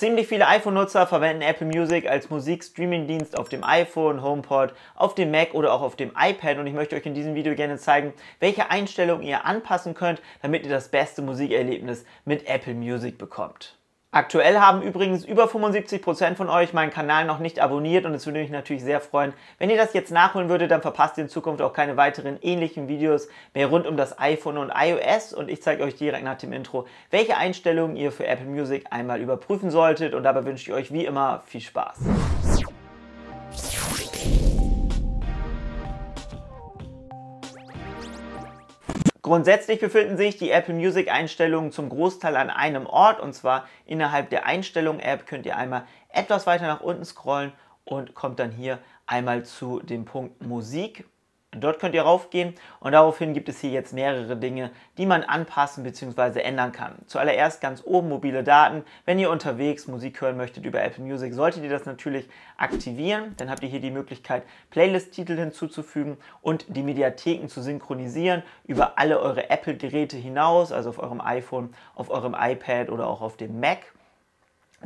Ziemlich viele iPhone-Nutzer verwenden Apple Music als Musikstreaming-Dienst auf dem iPhone, HomePod, auf dem Mac oder auch auf dem iPad und ich möchte euch in diesem Video gerne zeigen, welche Einstellungen ihr anpassen könnt, damit ihr das beste Musikerlebnis mit Apple Music bekommt. Aktuell haben übrigens über 75% von euch meinen Kanal noch nicht abonniert und es würde mich natürlich sehr freuen, wenn ihr das jetzt nachholen würdet, dann verpasst ihr in Zukunft auch keine weiteren ähnlichen Videos mehr rund um das iPhone und iOS und ich zeige euch direkt nach dem Intro, welche Einstellungen ihr für Apple Music einmal überprüfen solltet und dabei wünsche ich euch wie immer viel Spaß. Grundsätzlich befinden sich die Apple Music Einstellungen zum Großteil an einem Ort und zwar innerhalb der Einstellungen App könnt ihr einmal etwas weiter nach unten scrollen und kommt dann hier einmal zu dem Punkt Musik Dort könnt ihr raufgehen und daraufhin gibt es hier jetzt mehrere Dinge, die man anpassen bzw. ändern kann. Zuallererst ganz oben mobile Daten. Wenn ihr unterwegs Musik hören möchtet über Apple Music, solltet ihr das natürlich aktivieren. Dann habt ihr hier die Möglichkeit, Playlist-Titel hinzuzufügen und die Mediatheken zu synchronisieren über alle eure Apple-Geräte hinaus, also auf eurem iPhone, auf eurem iPad oder auch auf dem Mac.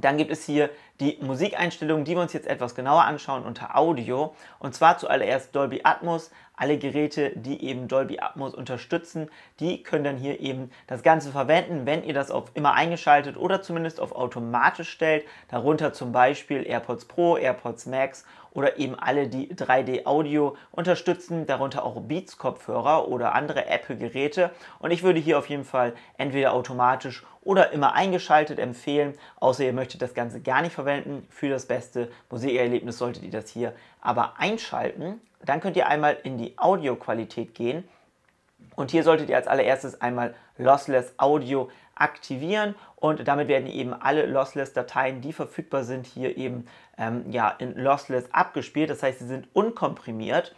Dann gibt es hier die Musikeinstellungen, die wir uns jetzt etwas genauer anschauen unter Audio. Und zwar zuallererst Dolby Atmos. Alle Geräte, die eben Dolby Atmos unterstützen, die können dann hier eben das Ganze verwenden, wenn ihr das auf immer eingeschaltet oder zumindest auf automatisch stellt. Darunter zum Beispiel AirPods Pro, AirPods Max oder eben alle, die 3D Audio unterstützen, darunter auch Beats Kopfhörer oder andere Apple Geräte. Und ich würde hier auf jeden Fall entweder automatisch oder immer eingeschaltet empfehlen, außer ihr möchtet das Ganze gar nicht verwenden verwenden für das beste Musikerlebnis solltet ihr das hier aber einschalten. Dann könnt ihr einmal in die Audioqualität gehen und hier solltet ihr als allererstes einmal Lossless Audio aktivieren und damit werden eben alle Lossless-Dateien, die verfügbar sind, hier eben ähm, ja, in Lossless abgespielt. Das heißt, sie sind unkomprimiert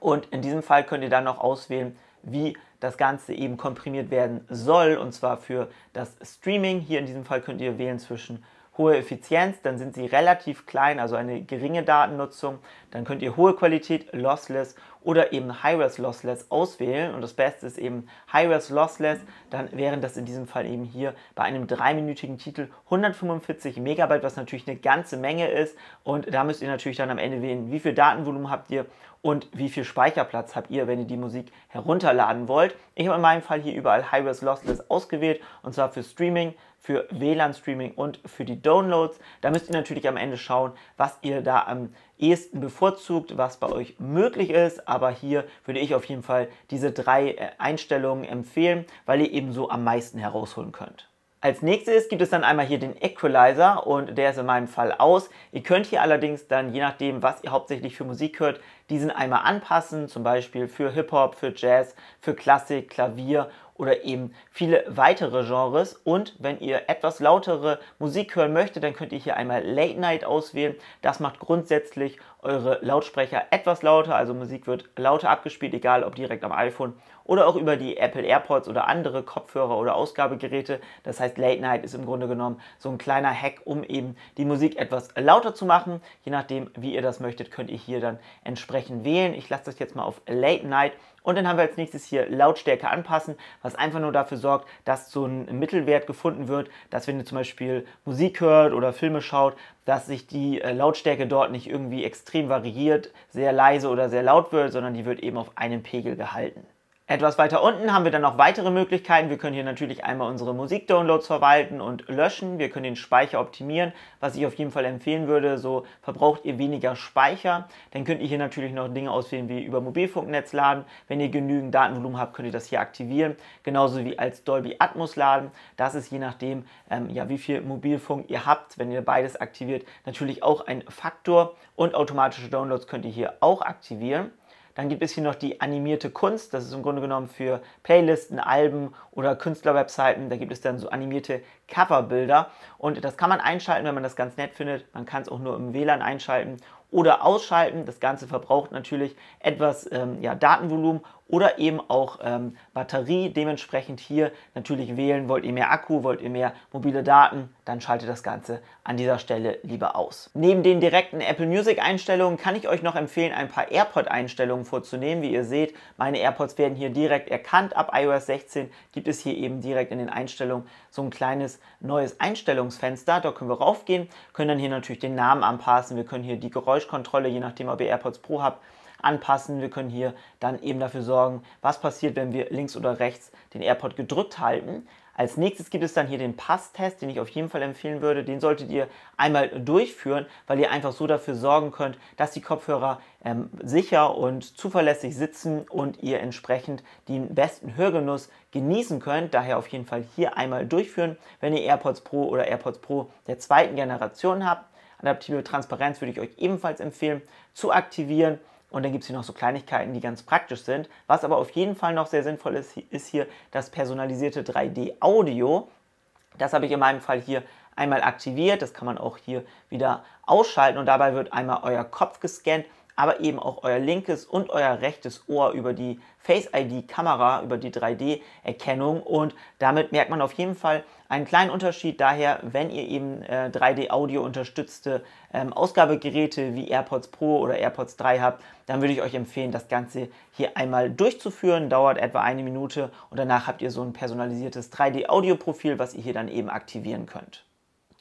und in diesem Fall könnt ihr dann noch auswählen, wie das Ganze eben komprimiert werden soll und zwar für das Streaming. Hier in diesem Fall könnt ihr wählen zwischen hohe Effizienz, dann sind sie relativ klein, also eine geringe Datennutzung. Dann könnt ihr hohe Qualität, Lossless oder eben High-Res Lossless auswählen. Und das Beste ist eben High-Res Lossless. Dann wären das in diesem Fall eben hier bei einem dreiminütigen Titel 145 Megabyte, was natürlich eine ganze Menge ist. Und da müsst ihr natürlich dann am Ende wählen, wie viel Datenvolumen habt ihr und wie viel Speicherplatz habt ihr, wenn ihr die Musik herunterladen wollt. Ich habe in meinem Fall hier überall High-Res Lossless ausgewählt und zwar für Streaming, für WLAN-Streaming und für die Downloads. Da müsst ihr natürlich am Ende schauen, was ihr da am ehesten bevorzugt, was bei euch möglich ist. Aber hier würde ich auf jeden Fall diese drei äh, Einstellungen empfehlen, weil ihr eben so am meisten herausholen könnt. Als nächstes gibt es dann einmal hier den Equalizer und der ist in meinem Fall aus. Ihr könnt hier allerdings dann, je nachdem, was ihr hauptsächlich für Musik hört, diesen einmal anpassen, zum Beispiel für Hip-Hop, für Jazz, für Klassik, Klavier oder eben viele weitere Genres. Und wenn ihr etwas lautere Musik hören möchtet, dann könnt ihr hier einmal Late Night auswählen. Das macht grundsätzlich eure Lautsprecher etwas lauter, also Musik wird lauter abgespielt, egal ob direkt am iPhone oder auch über die Apple AirPods oder andere Kopfhörer oder Ausgabegeräte. Das heißt, Late Night ist im Grunde genommen so ein kleiner Hack, um eben die Musik etwas lauter zu machen. Je nachdem, wie ihr das möchtet, könnt ihr hier dann entsprechend wählen. Ich lasse das jetzt mal auf Late Night und dann haben wir als nächstes hier Lautstärke anpassen, was einfach nur dafür sorgt, dass so ein Mittelwert gefunden wird, dass wenn ihr zum Beispiel Musik hört oder Filme schaut, dass sich die äh, Lautstärke dort nicht irgendwie extrem variiert, sehr leise oder sehr laut wird, sondern die wird eben auf einem Pegel gehalten. Etwas weiter unten haben wir dann noch weitere Möglichkeiten. Wir können hier natürlich einmal unsere Musikdownloads verwalten und löschen. Wir können den Speicher optimieren, was ich auf jeden Fall empfehlen würde. So verbraucht ihr weniger Speicher. Dann könnt ihr hier natürlich noch Dinge auswählen wie über Mobilfunknetz laden. Wenn ihr genügend Datenvolumen habt, könnt ihr das hier aktivieren. Genauso wie als Dolby Atmos laden. Das ist je nachdem, ähm, ja, wie viel Mobilfunk ihr habt, wenn ihr beides aktiviert, natürlich auch ein Faktor. Und automatische Downloads könnt ihr hier auch aktivieren. Dann gibt es hier noch die animierte Kunst. Das ist im Grunde genommen für Playlisten, Alben oder Künstlerwebseiten. Da gibt es dann so animierte Coverbilder. Und das kann man einschalten, wenn man das ganz nett findet. Man kann es auch nur im WLAN einschalten oder ausschalten. Das Ganze verbraucht natürlich etwas ähm, ja, Datenvolumen oder eben auch ähm, Batterie. Dementsprechend hier natürlich wählen, wollt ihr mehr Akku, wollt ihr mehr mobile Daten, dann schaltet das Ganze an dieser Stelle lieber aus. Neben den direkten Apple Music Einstellungen kann ich euch noch empfehlen, ein paar AirPod Einstellungen vorzunehmen. Wie ihr seht, meine AirPods werden hier direkt erkannt. Ab iOS 16 gibt es hier eben direkt in den Einstellungen so ein kleines neues Einstellungsfenster. Da können wir raufgehen, können dann hier natürlich den Namen anpassen. Wir können hier die Geräuschkontrolle, je nachdem ob ihr AirPods Pro habt, anpassen. Wir können hier dann eben dafür sorgen, was passiert, wenn wir links oder rechts den AirPod gedrückt halten. Als nächstes gibt es dann hier den Passtest, den ich auf jeden Fall empfehlen würde. Den solltet ihr einmal durchführen, weil ihr einfach so dafür sorgen könnt, dass die Kopfhörer ähm, sicher und zuverlässig sitzen und ihr entsprechend den besten Hörgenuss genießen könnt. Daher auf jeden Fall hier einmal durchführen. Wenn ihr AirPods Pro oder AirPods Pro der zweiten Generation habt, adaptive Transparenz würde ich euch ebenfalls empfehlen zu aktivieren und dann gibt es hier noch so Kleinigkeiten, die ganz praktisch sind. Was aber auf jeden Fall noch sehr sinnvoll ist, ist hier das personalisierte 3D-Audio. Das habe ich in meinem Fall hier einmal aktiviert. Das kann man auch hier wieder ausschalten und dabei wird einmal euer Kopf gescannt aber eben auch euer linkes und euer rechtes Ohr über die Face-ID-Kamera, über die 3D-Erkennung. Und damit merkt man auf jeden Fall einen kleinen Unterschied. Daher, wenn ihr eben äh, 3D-Audio unterstützte ähm, Ausgabegeräte wie AirPods Pro oder AirPods 3 habt, dann würde ich euch empfehlen, das Ganze hier einmal durchzuführen. Dauert etwa eine Minute und danach habt ihr so ein personalisiertes 3D-Audio-Profil, was ihr hier dann eben aktivieren könnt.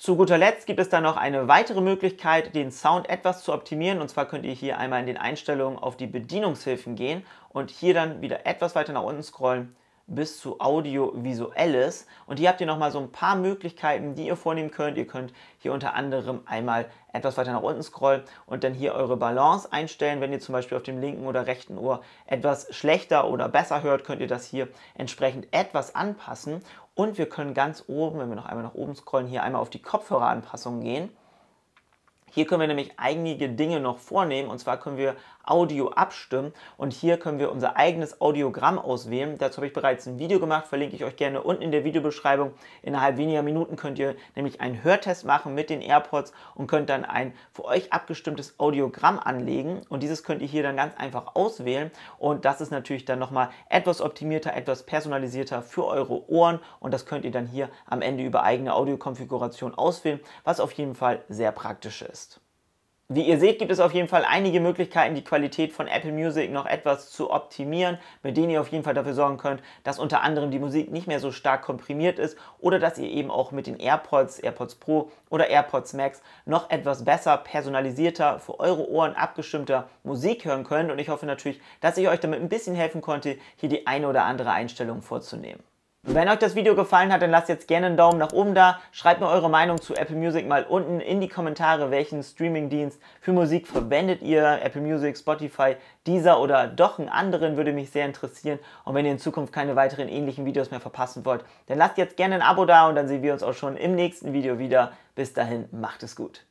Zu guter Letzt gibt es dann noch eine weitere Möglichkeit, den Sound etwas zu optimieren. Und zwar könnt ihr hier einmal in den Einstellungen auf die Bedienungshilfen gehen und hier dann wieder etwas weiter nach unten scrollen bis zu Audiovisuelles. Und hier habt ihr nochmal so ein paar Möglichkeiten, die ihr vornehmen könnt. Ihr könnt hier unter anderem einmal etwas weiter nach unten scrollen und dann hier eure Balance einstellen. Wenn ihr zum Beispiel auf dem linken oder rechten Ohr etwas schlechter oder besser hört, könnt ihr das hier entsprechend etwas anpassen. Und wir können ganz oben, wenn wir noch einmal nach oben scrollen, hier einmal auf die Kopfhöreranpassung gehen. Hier können wir nämlich einige Dinge noch vornehmen und zwar können wir Audio abstimmen und hier können wir unser eigenes Audiogramm auswählen. Dazu habe ich bereits ein Video gemacht, verlinke ich euch gerne unten in der Videobeschreibung. Innerhalb weniger Minuten könnt ihr nämlich einen Hörtest machen mit den AirPods und könnt dann ein für euch abgestimmtes Audiogramm anlegen und dieses könnt ihr hier dann ganz einfach auswählen und das ist natürlich dann nochmal etwas optimierter, etwas personalisierter für eure Ohren und das könnt ihr dann hier am Ende über eigene Audiokonfiguration auswählen, was auf jeden Fall sehr praktisch ist wie ihr seht, gibt es auf jeden Fall einige Möglichkeiten, die Qualität von Apple Music noch etwas zu optimieren, mit denen ihr auf jeden Fall dafür sorgen könnt, dass unter anderem die Musik nicht mehr so stark komprimiert ist oder dass ihr eben auch mit den AirPods, AirPods Pro oder AirPods Max noch etwas besser, personalisierter, für eure Ohren abgestimmter Musik hören könnt. Und ich hoffe natürlich, dass ich euch damit ein bisschen helfen konnte, hier die eine oder andere Einstellung vorzunehmen. Wenn euch das Video gefallen hat, dann lasst jetzt gerne einen Daumen nach oben da. Schreibt mir eure Meinung zu Apple Music mal unten in die Kommentare, welchen Streamingdienst für Musik verwendet ihr, Apple Music, Spotify, dieser oder doch einen anderen, würde mich sehr interessieren. Und wenn ihr in Zukunft keine weiteren ähnlichen Videos mehr verpassen wollt, dann lasst jetzt gerne ein Abo da und dann sehen wir uns auch schon im nächsten Video wieder. Bis dahin, macht es gut.